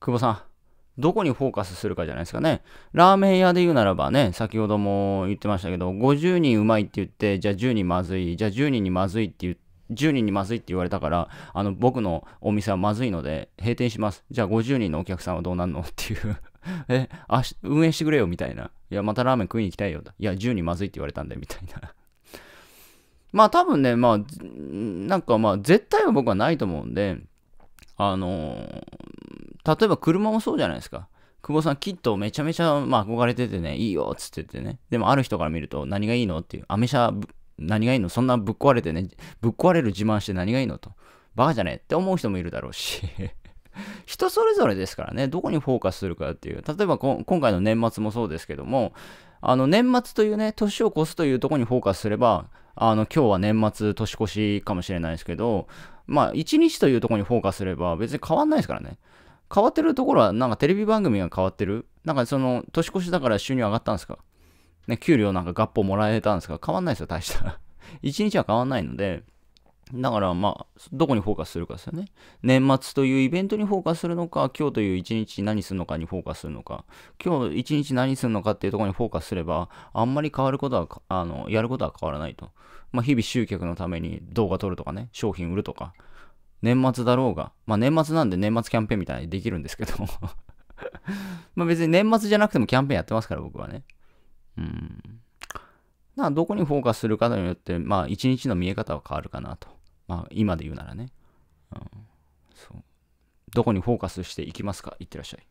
久保さん、どこにフォーカスするかじゃないですかね。ラーメン屋で言うならばね、先ほども言ってましたけど、50人うまいって言って、じゃあ10人まずい、じゃあ10人にまずいって言って、10人にまずいって言われたから、あの、僕のお店はまずいので、閉店します。じゃあ50人のお客さんはどうなんのっていう え、あし、運営してくれよ、みたいな。いや、またラーメン食いに行きたいよ。いや、10人まずいって言われたんで、みたいな。まあ多分ね、まあ、なんかまあ、絶対は僕はないと思うんで、あのー、例えば車もそうじゃないですか。久保さん、キットめちゃめちゃ、まあ、憧れててね、いいよ、っつっててね。でも、ある人から見ると、何がいいのっていう、アメ車、何がいいのそんなぶっ壊れてね、ぶっ壊れる自慢して何がいいのと。バカじゃねえって思う人もいるだろうし。人それぞれですからね、どこにフォーカスするかっていう。例えば今回の年末もそうですけども、あの年末というね、年を越すというとこにフォーカスすれば、あの今日は年末年越しかもしれないですけど、まあ一日というとこにフォーカスすれば別に変わんないですからね。変わってるところは、なんかテレビ番組が変わってるなんかその、年越しだから収入上がったんですかね、給料なんか合法もらえたんですか変わんないですよ、大したら。一日は変わんないので、だからまあ、どこにフォーカスするかですよね。年末というイベントにフォーカスするのか、今日という一日何するのかにフォーカスするのか、今日一日何するのかっていうところにフォーカスすれば、あんまり変わることは、あの、やることは変わらないと。まあ、日々集客のために動画撮るとかね、商品売るとか、年末だろうが、まあ年末なんで年末キャンペーンみたいにできるんですけど まあ別に年末じゃなくてもキャンペーンやってますから僕はね。うん。などこにフォーカスするかによって、まあ一日の見え方は変わるかなと。まあ今で言うならね。うん。そう。どこにフォーカスしていきますかいってらっしゃい。